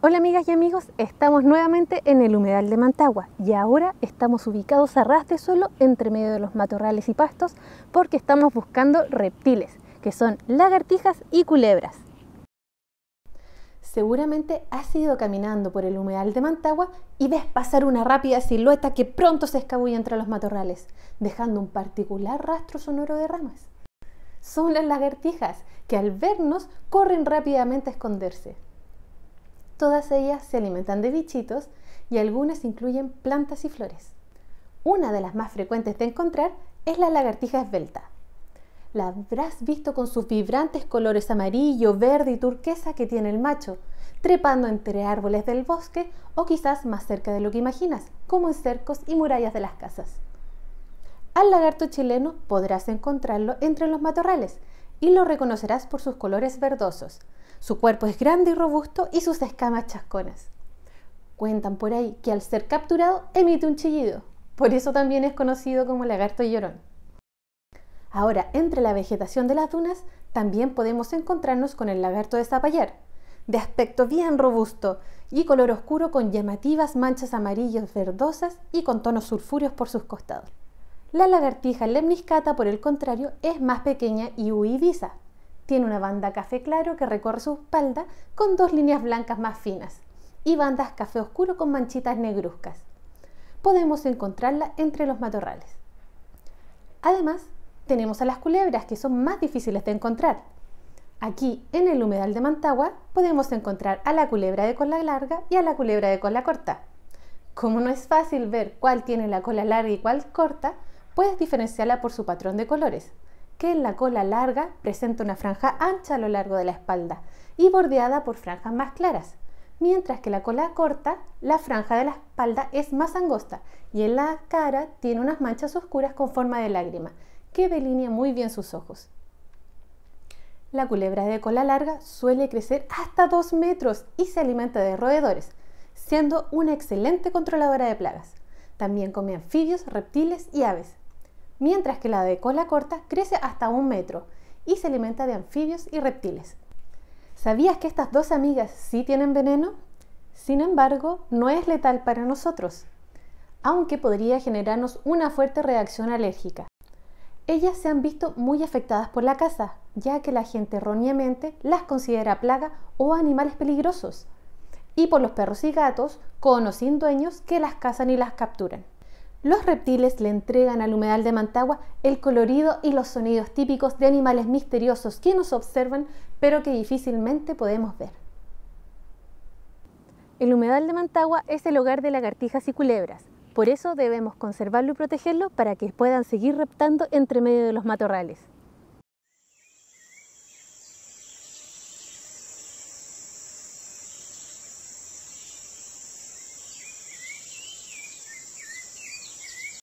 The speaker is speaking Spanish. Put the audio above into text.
Hola amigas y amigos, estamos nuevamente en el humedal de Mantagua y ahora estamos ubicados a ras de suelo entre medio de los matorrales y pastos porque estamos buscando reptiles, que son lagartijas y culebras. Seguramente has ido caminando por el humedal de Mantagua y ves pasar una rápida silueta que pronto se escabulla entre los matorrales, dejando un particular rastro sonoro de ramas. Son las lagartijas que al vernos corren rápidamente a esconderse. Todas ellas se alimentan de bichitos y algunas incluyen plantas y flores. Una de las más frecuentes de encontrar es la lagartija esbelta. La habrás visto con sus vibrantes colores amarillo, verde y turquesa que tiene el macho, trepando entre árboles del bosque o quizás más cerca de lo que imaginas, como en cercos y murallas de las casas. Al lagarto chileno podrás encontrarlo entre los matorrales, y lo reconocerás por sus colores verdosos. Su cuerpo es grande y robusto y sus escamas chasconas. Cuentan por ahí que al ser capturado emite un chillido, por eso también es conocido como lagarto llorón. Ahora, entre la vegetación de las dunas, también podemos encontrarnos con el lagarto de Zapallar, de aspecto bien robusto y color oscuro con llamativas manchas amarillas verdosas y con tonos sulfúreos por sus costados. La lagartija lemniscata, por el contrario, es más pequeña y huidiza. Tiene una banda café claro que recorre su espalda con dos líneas blancas más finas y bandas café oscuro con manchitas negruzcas. Podemos encontrarla entre los matorrales. Además, tenemos a las culebras que son más difíciles de encontrar. Aquí, en el humedal de Mantagua, podemos encontrar a la culebra de cola larga y a la culebra de cola corta. Como no es fácil ver cuál tiene la cola larga y cuál corta, puedes diferenciarla por su patrón de colores, que en la cola larga presenta una franja ancha a lo largo de la espalda y bordeada por franjas más claras, mientras que la cola corta, la franja de la espalda es más angosta y en la cara tiene unas manchas oscuras con forma de lágrima, que delinea muy bien sus ojos. La culebra de cola larga suele crecer hasta 2 metros y se alimenta de roedores, siendo una excelente controladora de plagas. También come anfibios, reptiles y aves mientras que la de cola corta crece hasta un metro y se alimenta de anfibios y reptiles. ¿Sabías que estas dos amigas sí tienen veneno? Sin embargo, no es letal para nosotros, aunque podría generarnos una fuerte reacción alérgica. Ellas se han visto muy afectadas por la caza, ya que la gente erróneamente las considera plaga o animales peligrosos, y por los perros y gatos, con o sin dueños, que las cazan y las capturan. Los reptiles le entregan al humedal de Mantagua el colorido y los sonidos típicos de animales misteriosos que nos observan pero que difícilmente podemos ver. El humedal de Mantagua es el hogar de lagartijas y culebras, por eso debemos conservarlo y protegerlo para que puedan seguir reptando entre medio de los matorrales.